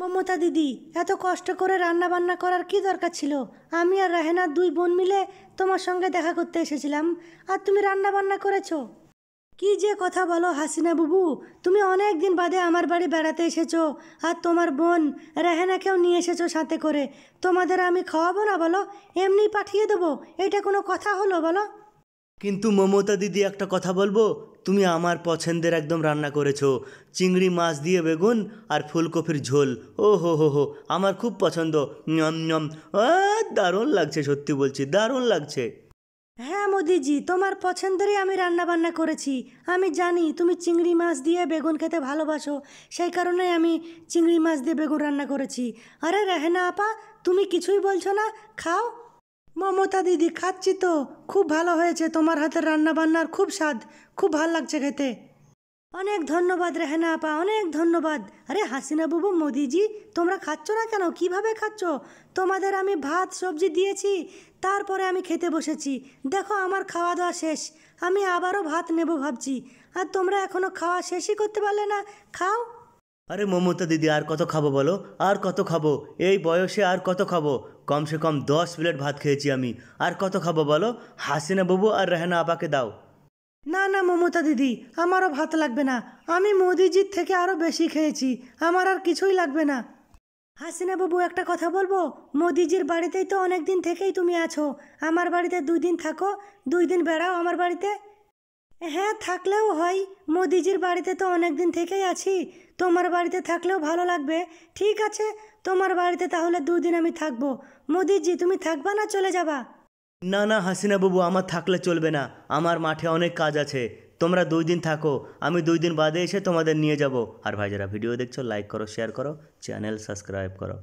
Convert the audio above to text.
মমতা দিদি এত কষ্ট করে রান্না বান্না করার কি দরকার ছিল আমি আর রাহেনার দুই বোন মিলে তোমার সঙ্গে দেখা করতে এসেছিলাম আর তুমি রান্না বান্না করেছ কি যে কথা বলো হাসিনা বুবু তুমি অনেক দিন বাদে আমার বাড়ি বেড়াতে এসেছো আর তোমার বোন রেহেনাকেও নিয়ে এসেছো সাথে করে তোমাদের আমি খাওয়াবো না বলো এমনি পাঠিয়ে দেবো এটা কোনো কথা হলো বলো কিন্তু মমতা দিদি একটা কথা বলবো তুমি আমার পছন্দের একদম রান্না করেছো চিংড়ি মাছ দিয়ে বেগুন আর ফুলকপির ঝোল ও হো হো হো আমার খুব পছন্দ নম নম দারুণ লাগছে সত্যি বলছি দারুণ লাগছে হ্যাঁ মোদিজি তোমার পছন্দেরই আমি রান্না বান্না করেছি আমি জানি তুমি চিংড়ি মাছ দিয়ে বেগুন খেতে ভালোবাসো সেই কারণে আমি চিংড়ি মাছ দিয়ে বেগুন রান্না করেছি আরে রেহেনা আপা তুমি কিছুই বলছো না খাও মমতা দিদি খাচ্ছি তো খুব ভালো হয়েছে তোমার হাতের রান্না বান্নার খুব স্বাদ খুব ভাল লাগছে খেতে অনেক ধন্যবাদ রেহেনা আপা অনেক ধন্যবাদ আরে হাসিনা বুবু মোদিজি তোমরা খাচ্ছ না কেন কিভাবে খাচ্ছ তোমাদের আমি ভাত সবজি দিয়েছি তারপরে আমি খেতে বসেছি দেখো আমার খাওয়া দাওয়া শেষ আমি আবারও ভাত নেব ভাবছি আর তোমরা এখনও খাওয়া শেষই করতে পারলে না খাও আরে মমতা দিদি আর কত খাবো বলো আর কত খাবো এই বয়সে আর কত খাবো কমসে কম দশ প্লেট ভাত খেয়েছি আমি আর কত খাবো বলো হাসিনা বাবু আর রেহানা আপাকে দাও না না মমতা দিদি আমারও ভাত লাগবে না আমি মোদিজির থেকে আরও বেশি খেয়েছি আমার আর কিছুই লাগবে না হাসিনা বাবু একটা কথা বলবো মোদিজির বাড়িতেই তো অনেক দিন থেকেই তুমি আছো আমার বাড়িতে দুই দিন থাকো দুই দিন বেড়াও আমার বাড়িতে হ্যাঁ থাকলেও হয় মোদিজির বাড়িতে তো অনেক দিন থেকেই আছি তোমার বাড়িতে থাকলেও ভালো লাগবে ঠিক আছে তোমার বাড়িতে তাহলে দুদিন আমি থাকবো মোদিজি তুমি থাকবা না চলে যাবা না না হাসিনা বাবু আমার থাকলে চলবে না আমার মাঠে অনেক কাজ আছে তোমরা দুই দিন থাকো আমি দুই দিন বাদে এসে তোমাদের নিয়ে যাব আর ভাই যারা ভিডিও দেখছো লাইক করো শেয়ার করো চ্যানেল সাবস্ক্রাইব করো